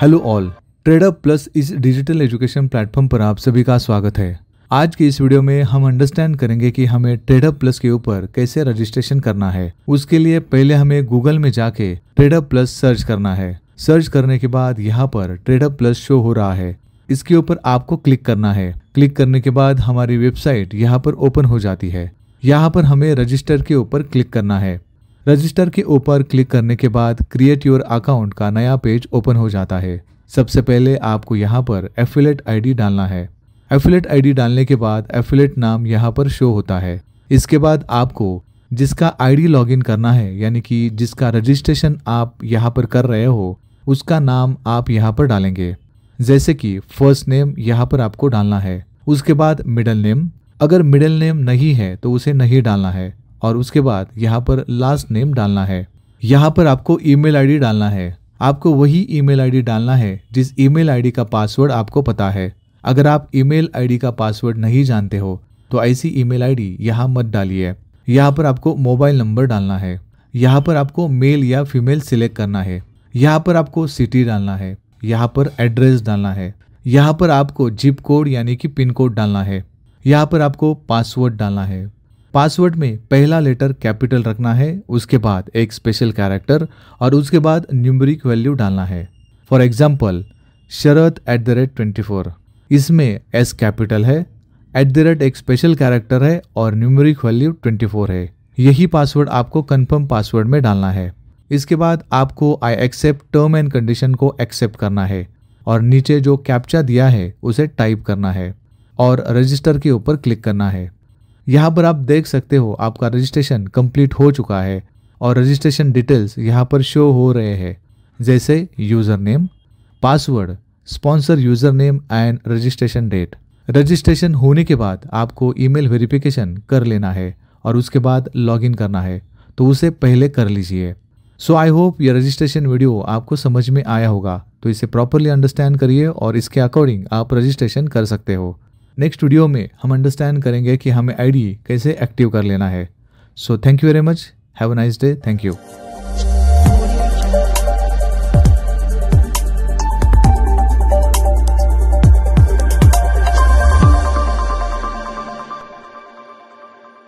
hello all Tradeup plus इस digital education platform पर आप सभी का स्वागत है आज के इस वीडियो में हम अंडरस्टैंड करेंगे कि हमें ट्रेडअप प्लस के ऊपर कैसे रजिस्ट्रेशन करना है उसके लिए पहले हमें गूगल में जाके ट्रेडअप प्लस सर्च करना है सर्च करने के बाद यहाँ पर ट्रेडअप प्लस शो हो रहा है इसके ऊपर आपको क्लिक करना है क्लिक करने के बाद हमारी वेबसाइट यहाँ पर ओपन हो जाती है यहाँ पर हमें रजिस्टर के ऊपर क्लिक करना है रजिस्टर के ऊपर क्लिक करने के बाद क्रिएट योर अकाउंट का नया पेज ओपन हो जाता है सबसे पहले आपको यहाँ पर एफिलेट आईडी डालना है एफिलेट आईडी डालने के बाद एफिलेट नाम यहाँ पर शो होता है इसके बाद आपको जिसका आईडी लॉगिन करना है यानी कि जिसका रजिस्ट्रेशन आप यहाँ पर कर रहे हो उसका नाम आप यहाँ पर डालेंगे जैसे कि फर्स्ट नेम यहाँ पर आपको डालना है उसके बाद मिडल नेम अगर मिडल नेम नहीं है तो उसे नहीं डालना है और उसके बाद यहाँ पर लास्ट नेम डालना है यहाँ पर आपको ईमेल आईडी डालना है आपको वही ईमेल आईडी डालना है जिस ईमेल आईडी का पासवर्ड आपको पता है अगर आप ईमेल आईडी का पासवर्ड नहीं जानते हो तो ऐसी ईमेल आईडी यहाँ मत डालिए यहाँ पर आपको मोबाइल नंबर डालना है यहाँ पर आपको मेल या फीमेल सिलेक्ट करना है यहाँ पर आपको सिटी डालना है यहाँ पर एड्रेस डालना है यहाँ पर आपको जिप कोड यानी कि पिन कोड डालना है यहाँ पर आपको पासवर्ड डालना है पासवर्ड में पहला लेटर कैपिटल रखना है उसके बाद एक स्पेशल कैरेक्टर और उसके बाद न्यूमरिक वैल्यू डालना है for example Sharad at the rate twenty four इसमें एस कैपिटल है एट द रेट एक स्पेशल कैरेक्टर है और न्यूमरिक वैल्यू ट्वेंटी फोर है यही पासवर्ड आपको कन्फर्म पासवर्ड में डालना है इसके बाद आपको I accept term and condition को एक्सेप्ट करना है और नीचे जो कैप्चा दिया है उसे टाइप करना है और रजिस्टर के ऊपर क्लिक करना है यहाँ पर आप देख सकते हो आपका रजिस्ट्रेशन कंप्लीट हो चुका है और रजिस्ट्रेशन डिटेल्स यहाँ पर शो हो रहे हैं जैसे user name password sponsor user name and registration date registration होने के बाद आपको ईमेल वेरिफिकेशन कर लेना है और उसके बाद लॉगिन करना है तो उसे पहले कर लीजिए सो आई होप ये रजिस्ट्रेशन वीडियो आपको समझ में आया होगा तो इसे प्रॉपरली अंडरस्टैंड करिए और इसके अकॉर्डिंग आप रजिस्ट्रेशन कर सकते हो नेक्स्ट वीडियो में हम अंडरस्टैंड करेंगे कि हमें आईडी कैसे एक्टिव कर लेना है so thank you very much have a nice day thank you